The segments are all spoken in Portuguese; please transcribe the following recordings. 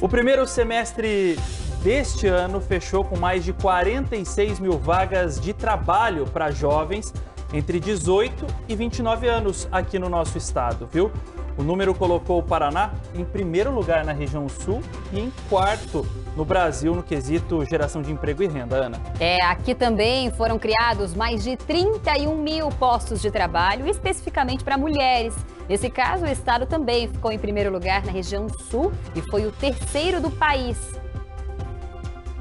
O primeiro semestre deste ano fechou com mais de 46 mil vagas de trabalho para jovens entre 18 e 29 anos aqui no nosso estado, viu? O número colocou o Paraná em primeiro lugar na região sul e em quarto no Brasil no quesito geração de emprego e renda, Ana. É, aqui também foram criados mais de 31 mil postos de trabalho, especificamente para mulheres Nesse caso, o estado também ficou em primeiro lugar na região sul e foi o terceiro do país.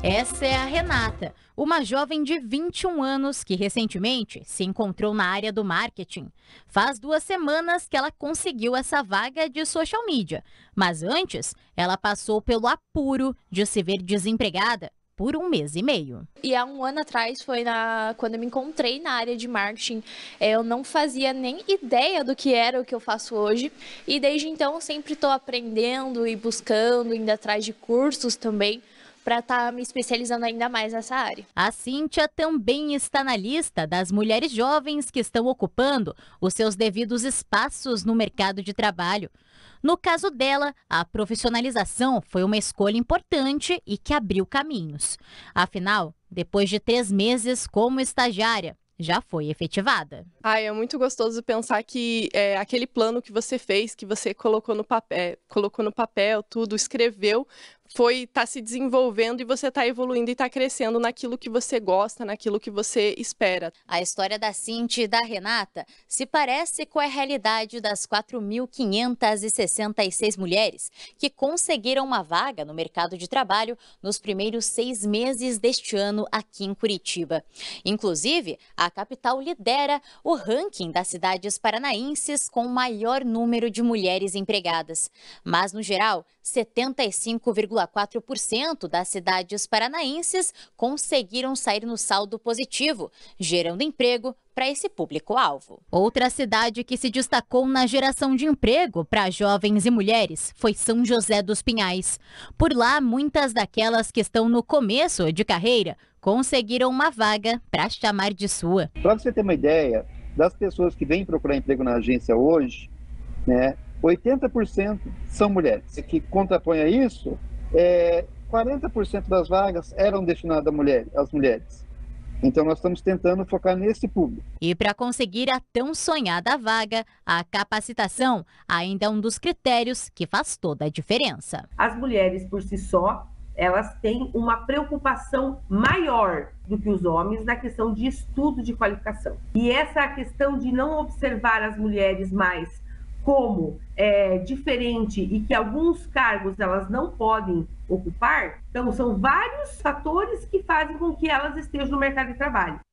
Essa é a Renata, uma jovem de 21 anos que recentemente se encontrou na área do marketing. Faz duas semanas que ela conseguiu essa vaga de social media, mas antes ela passou pelo apuro de se ver desempregada por um mês e meio. E há um ano atrás foi na quando eu me encontrei na área de marketing, eh, eu não fazia nem ideia do que era o que eu faço hoje e desde então sempre estou aprendendo e buscando, indo atrás de cursos também para estar tá me especializando ainda mais nessa área. A Cíntia também está na lista das mulheres jovens que estão ocupando os seus devidos espaços no mercado de trabalho. No caso dela, a profissionalização foi uma escolha importante e que abriu caminhos. Afinal, depois de três meses como estagiária, já foi efetivada. Ai, é muito gostoso pensar que é, aquele plano que você fez, que você colocou no papel, colocou no papel, tudo escreveu, foi tá se desenvolvendo e você tá evoluindo e tá crescendo naquilo que você gosta, naquilo que você espera. A história da Cinti e da Renata se parece com a realidade das 4.566 mulheres que conseguiram uma vaga no mercado de trabalho nos primeiros seis meses deste ano aqui em Curitiba. Inclusive, a capital lidera o ranking das cidades paranaenses com maior número de mulheres empregadas. Mas, no geral, 75,5% 3,4% das cidades paranaenses conseguiram sair no saldo positivo, gerando emprego para esse público-alvo. Outra cidade que se destacou na geração de emprego para jovens e mulheres foi São José dos Pinhais. Por lá, muitas daquelas que estão no começo de carreira conseguiram uma vaga para chamar de sua. Para você ter uma ideia, das pessoas que vêm procurar emprego na agência hoje, né, 80% são mulheres. O que contrapõe a isso é, 40% das vagas eram destinadas mulher, às mulheres. Então, nós estamos tentando focar nesse público. E para conseguir a tão sonhada vaga, a capacitação ainda é um dos critérios que faz toda a diferença. As mulheres, por si só, elas têm uma preocupação maior do que os homens na questão de estudo de qualificação. E essa questão de não observar as mulheres mais como é, diferente e que alguns cargos elas não podem ocupar, então são vários fatores que fazem com que elas estejam no mercado de trabalho.